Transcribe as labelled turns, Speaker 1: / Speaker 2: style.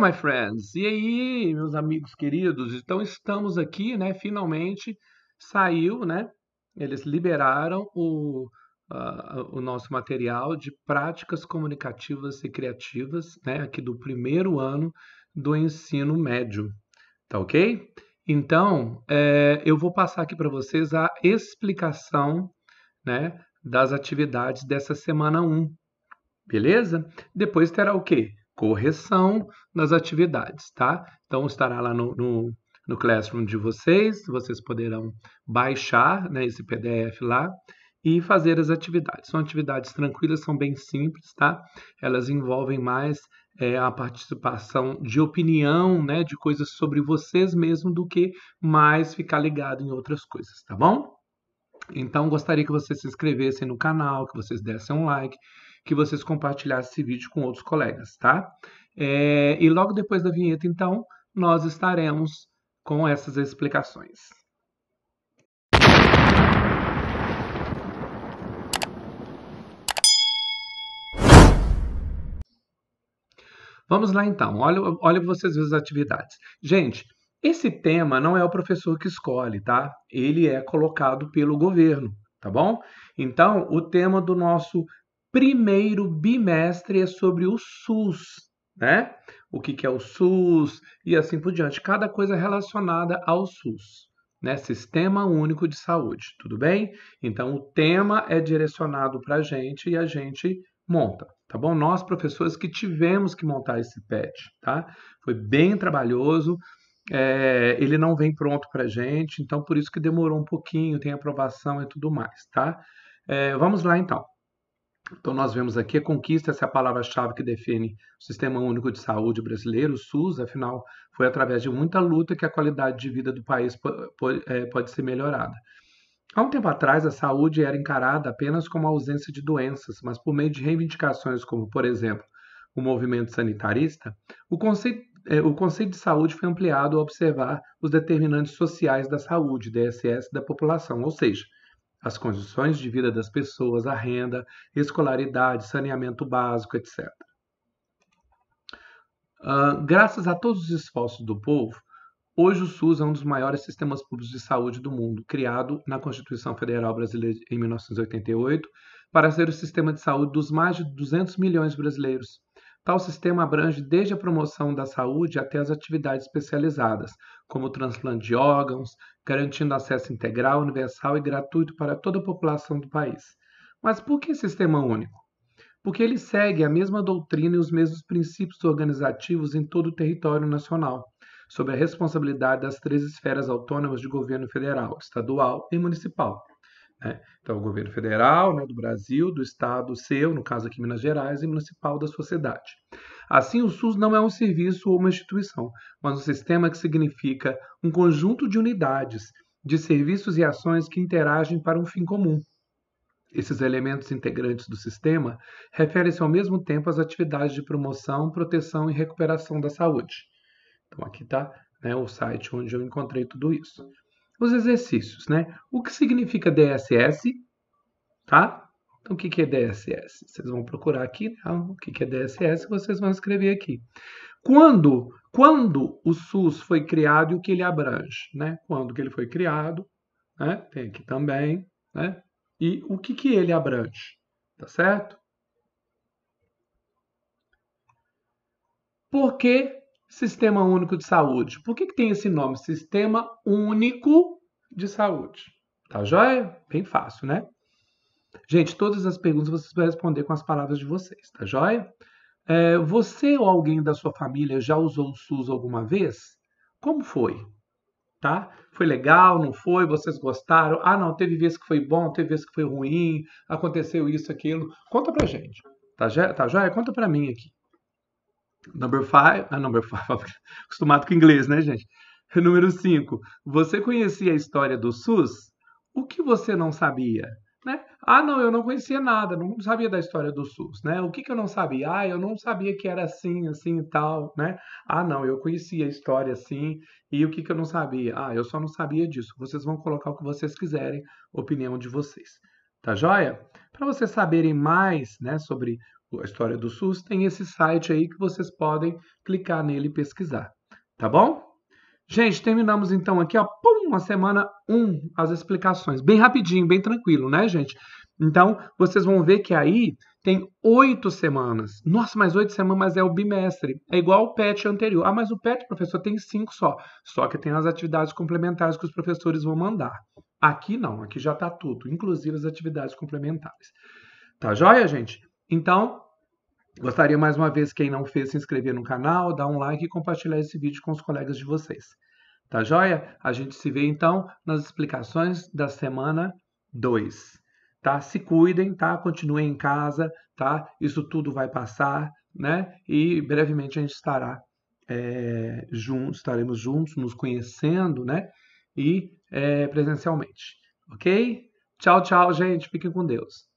Speaker 1: my friends! E aí, meus amigos queridos? Então estamos aqui, né? Finalmente saiu, né? Eles liberaram o, uh, o nosso material de práticas comunicativas e criativas, né? Aqui do primeiro ano do ensino médio, tá ok? Então, é, eu vou passar aqui para vocês a explicação, né? Das atividades dessa semana 1, beleza? Depois terá o quê? correção nas atividades, tá? Então estará lá no, no, no Classroom de vocês, vocês poderão baixar né, esse PDF lá e fazer as atividades. São atividades tranquilas, são bem simples, tá? Elas envolvem mais é, a participação de opinião, né, de coisas sobre vocês mesmo do que mais ficar ligado em outras coisas, tá bom? Então, gostaria que vocês se inscrevessem no canal, que vocês dessem um like, que vocês compartilhassem esse vídeo com outros colegas, tá? É, e logo depois da vinheta, então, nós estaremos com essas explicações. Vamos lá então, olha, olha vocês as atividades. Gente, esse tema não é o professor que escolhe, tá? Ele é colocado pelo governo, tá bom? Então, o tema do nosso primeiro bimestre é sobre o SUS, né? O que, que é o SUS e assim por diante. Cada coisa relacionada ao SUS, né? Sistema Único de Saúde, tudo bem? Então, o tema é direcionado para a gente e a gente monta, tá bom? Nós, professores, que tivemos que montar esse PET, tá? Foi bem trabalhoso, é, ele não vem pronto para gente, então por isso que demorou um pouquinho, tem aprovação e tudo mais, tá? É, vamos lá então. Então, nós vemos aqui a conquista, essa é a palavra-chave que define o Sistema Único de Saúde brasileiro, o SUS, afinal, foi através de muita luta que a qualidade de vida do país é, pode ser melhorada. Há um tempo atrás, a saúde era encarada apenas como a ausência de doenças, mas por meio de reivindicações como, por exemplo, o movimento sanitarista, o conceito, é, o conceito de saúde foi ampliado a observar os determinantes sociais da saúde, DSS, da população, ou seja, as condições de vida das pessoas, a renda, escolaridade, saneamento básico, etc. Uh, ah, graças a todos os esforços do povo, hoje o SUS é um dos maiores sistemas públicos de saúde do mundo, criado na Constituição Federal Brasileira em 1988 para ser o sistema de saúde dos mais de 200 milhões de brasileiros. Tal sistema abrange desde a promoção da saúde até as atividades especializadas, como o transplante de órgãos, garantindo acesso integral, universal e gratuito para toda a população do país. Mas por que sistema único? Porque ele segue a mesma doutrina e os mesmos princípios organizativos em todo o território nacional, sob a responsabilidade das três esferas autônomas de governo federal, estadual e municipal. Né? Então, o governo federal, né, do Brasil, do estado seu, no caso aqui Minas Gerais, e municipal da sociedade. Assim, o SUS não é um serviço ou uma instituição, mas um sistema que significa um conjunto de unidades, de serviços e ações que interagem para um fim comum. Esses elementos integrantes do sistema referem-se ao mesmo tempo às atividades de promoção, proteção e recuperação da saúde. Então, aqui está né, o site onde eu encontrei tudo isso os exercícios, né? O que significa DSS, tá? Então, o que é DSS? Vocês vão procurar aqui, né? o que é DSS, vocês vão escrever aqui. Quando, quando o SUS foi criado e o que ele abrange, né? Quando que ele foi criado, né? Tem aqui também, né? E o que que ele abrange, tá certo? Por que Sistema Único de Saúde. Por que, que tem esse nome? Sistema Único de Saúde. Tá joia? Bem fácil, né? Gente, todas as perguntas vocês vão responder com as palavras de vocês, tá joia? É, você ou alguém da sua família já usou o SUS alguma vez? Como foi? Tá? Foi legal, não foi? Vocês gostaram? Ah, não, teve vezes que foi bom, teve vezes que foi ruim, aconteceu isso, aquilo. Conta pra gente, tá, tá joia? Conta pra mim aqui. Number five, ah, number five, acostumado com inglês, né, gente? Número 5. Você conhecia a história do SUS? O que você não sabia? Né? Ah, não, eu não conhecia nada, não sabia da história do SUS, né? O que, que eu não sabia? Ah, eu não sabia que era assim, assim e tal, né? Ah, não, eu conhecia a história assim, e o que, que eu não sabia? Ah, eu só não sabia disso. Vocês vão colocar o que vocês quiserem, opinião de vocês. Tá joia? Para vocês saberem mais né, sobre a história do SUS, tem esse site aí que vocês podem clicar nele e pesquisar. Tá bom? Gente, terminamos então aqui, ó, pum, a semana 1, as explicações. Bem rapidinho, bem tranquilo, né, gente? Então, vocês vão ver que aí tem oito semanas. Nossa, mas oito semanas, mas é o bimestre. É igual o PET anterior. Ah, mas o PET, professor, tem cinco só. Só que tem as atividades complementares que os professores vão mandar. Aqui não, aqui já está tudo, inclusive as atividades complementares. Tá joia, gente? Então, gostaria mais uma vez, quem não fez, se inscrever no canal, dar um like e compartilhar esse vídeo com os colegas de vocês. Tá joia? A gente se vê então nas explicações da semana 2. Tá? Se cuidem, tá? Continuem em casa, tá? Isso tudo vai passar, né? E brevemente a gente estará é, eh, juntos, estaremos juntos, nos conhecendo, né? E é, presencialmente. Ok? Tchau, tchau, gente. Fiquem com Deus.